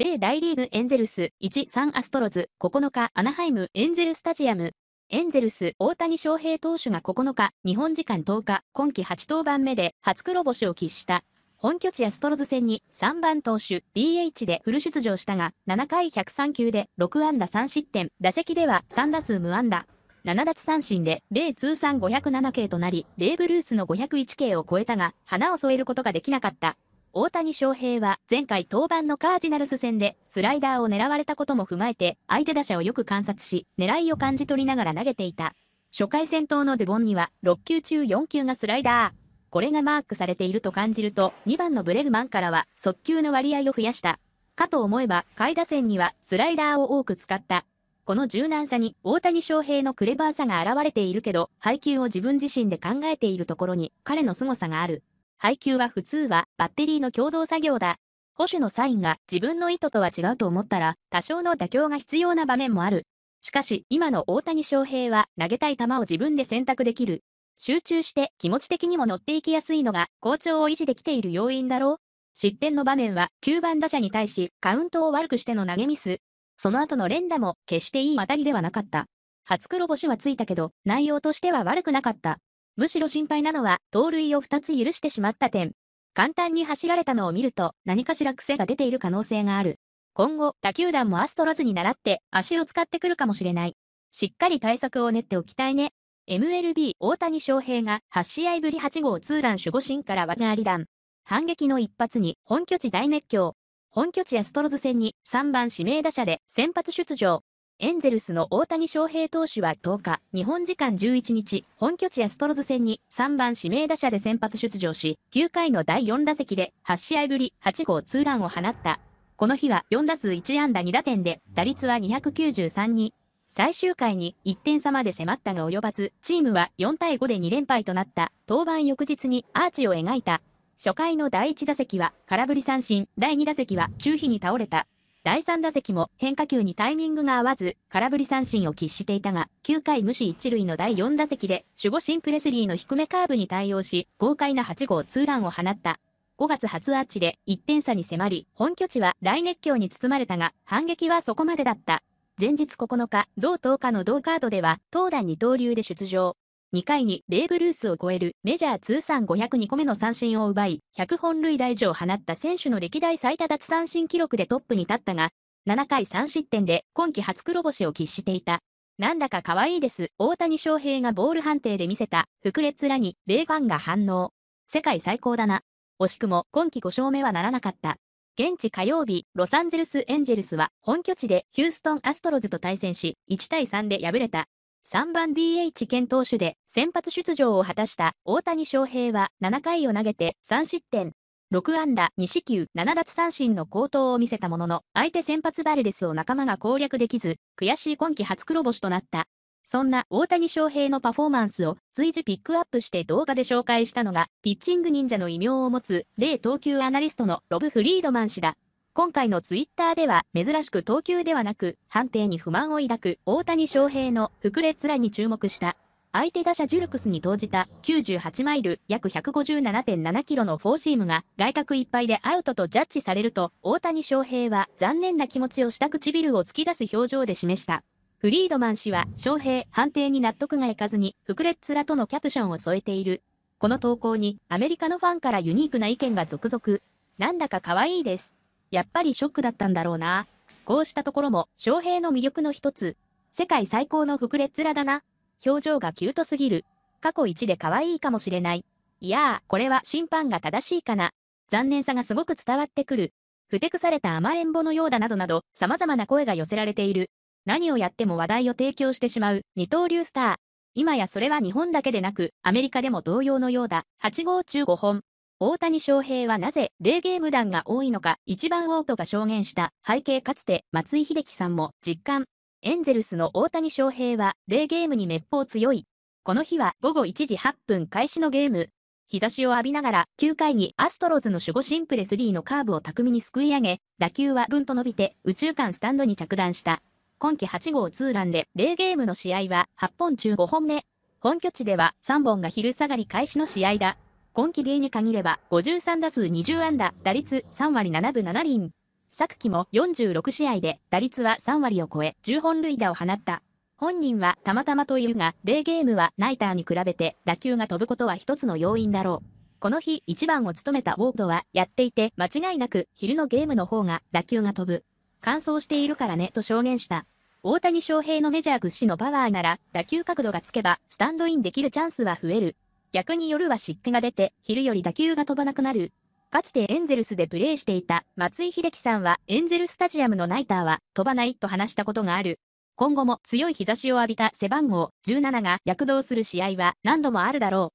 米大リーグエンゼルス1-3アストロズ9日アナハイムエンゼルスタジアムエンゼルス大谷翔平投手が9日日本時間10日今季8登板目で初黒星を喫した本拠地アストロズ戦に3番投手 DH でフル出場したが7回103球で6安打3失点打席では3打数無安打7奪三振で、米通算507系となり、ベーブ・ルースの501系を超えたが、花を添えることができなかった。大谷翔平は前回登板のカージナルス戦でスライダーを狙われたことも踏まえて相手打者をよく観察し狙いを感じ取りながら投げていた。初回戦闘のデボンには6球中4球がスライダー。これがマークされていると感じると2番のブレグマンからは速球の割合を増やした。かと思えば下位打線にはスライダーを多く使った。この柔軟さに大谷翔平のクレバーさが現れているけど配球を自分自身で考えているところに彼の凄さがある。配給は普通はバッテリーの共同作業だ。保守のサインが自分の意図とは違うと思ったら、多少の妥協が必要な場面もある。しかし、今の大谷翔平は投げたい球を自分で選択できる。集中して気持ち的にも乗っていきやすいのが、好調を維持できている要因だろう。失点の場面は、9番打者に対し、カウントを悪くしての投げミス。その後の連打も、決していい当たりではなかった。初黒星はついたけど、内容としては悪くなかった。むしろ心配なのは、盗塁を2つ許してしまった点。簡単に走られたのを見ると、何かしら癖が出ている可能性がある。今後、他球団もアストロズに倣って、足を使ってくるかもしれない。しっかり対策を練っておきたいね。MLB 大谷翔平が8試合ぶり8号ツーラン守護神から技あり弾。反撃の一発に本拠地大熱狂。本拠地アストロズ戦に3番指名打者で先発出場。エンゼルスの大谷翔平投手は10日、日本時間11日、本拠地アストロズ戦に3番指名打者で先発出場し、9回の第4打席で8試合ぶり8号ツーランを放った。この日は4打数1安打2打点で、打率は293に。最終回に1点差まで迫ったが及ばず、チームは4対5で2連敗となった、登板翌日にアーチを描いた。初回の第1打席は空振り三振、第2打席は中飛に倒れた。第3打席も変化球にタイミングが合わず、空振り三振を喫していたが、9回無視一塁の第4打席で、守護神プレスリーの低めカーブに対応し、豪快な8号ツーランを放った。5月初アーチで1点差に迫り、本拠地は大熱狂に包まれたが、反撃はそこまでだった。前日9日、同10日の同カードでは、投打二刀流で出場。2回にベーブ・ルースを超えるメジャー通算502個目の三振を奪い、100本塁打以上放った選手の歴代最多奪三振記録でトップに立ったが、7回3失点で今季初黒星を喫していた。なんだか可愛いです。大谷翔平がボール判定で見せた、福列らに、米ファンが反応。世界最高だな。惜しくも今季5勝目はならなかった。現地火曜日、ロサンゼルス・エンジェルスは本拠地でヒューストン・アストロズと対戦し、1対3で敗れた。3番 DH 兼投手で先発出場を果たした大谷翔平は7回を投げて3失点。6安打2四球7奪三振の好投を見せたものの、相手先発バルデスを仲間が攻略できず、悔しい今季初黒星となった。そんな大谷翔平のパフォーマンスを随時ピックアップして動画で紹介したのが、ピッチング忍者の異名を持つ、例投球アナリストのロブ・フリードマン氏だ。今回のツイッターでは、珍しく投球ではなく、判定に不満を抱く大谷翔平の膨れっらに注目した。相手打者ジュルクスに投じた98マイル約157.7キロのフォーシームが外角いっぱいでアウトとジャッジされると大谷翔平は残念な気持ちをした唇を突き出す表情で示した。フリードマン氏は翔平判定に納得がいかずに膨れっ面らとのキャプションを添えている。この投稿にアメリカのファンからユニークな意見が続々。なんだか可愛いです。やっぱりショックだったんだろうな。こうしたところも、翔平の魅力の一つ。世界最高の膨れっ面だな。表情がキュートすぎる。過去一で可愛いかもしれない。いやー、これは審判が正しいかな。残念さがすごく伝わってくる。ふてくされた甘えんぼのようだなどなど、様々な声が寄せられている。何をやっても話題を提供してしまう、二刀流スター。今やそれは日本だけでなく、アメリカでも同様のようだ。8号中5本。大谷翔平はなぜ、0ゲーム弾が多いのか、一番オートが証言した背景かつて、松井秀喜さんも実感。エンゼルスの大谷翔平は、0ゲームにめっぽう強い。この日は午後1時8分開始のゲーム。日差しを浴びながら、9回にアストロズの守護シンプレスリーのカーブを巧みにすくい上げ、打球はぐんと伸びて、宇宙間スタンドに着弾した。今季8号ツーランで、0ゲームの試合は8本中5本目。本拠地では3本が昼下がり開始の試合だ。今季 D に限れば53打数20安打、打率3割7分7厘。昨季も46試合で打率は3割を超え10本塁打を放った。本人はたまたまというが、デーゲームはナイターに比べて打球が飛ぶことは一つの要因だろう。この日1番を務めたウォードはやっていて間違いなく昼のゲームの方が打球が飛ぶ。乾燥しているからねと証言した。大谷翔平のメジャー屈指のパワーなら打球角度がつけばスタンドインできるチャンスは増える。逆に夜は湿気が出て、昼より打球が飛ばなくなる。かつてエンゼルスでプレーしていた松井秀喜さんはエンゼルスタジアムのナイターは飛ばないと話したことがある。今後も強い日差しを浴びた背番号17が躍動する試合は何度もあるだろう。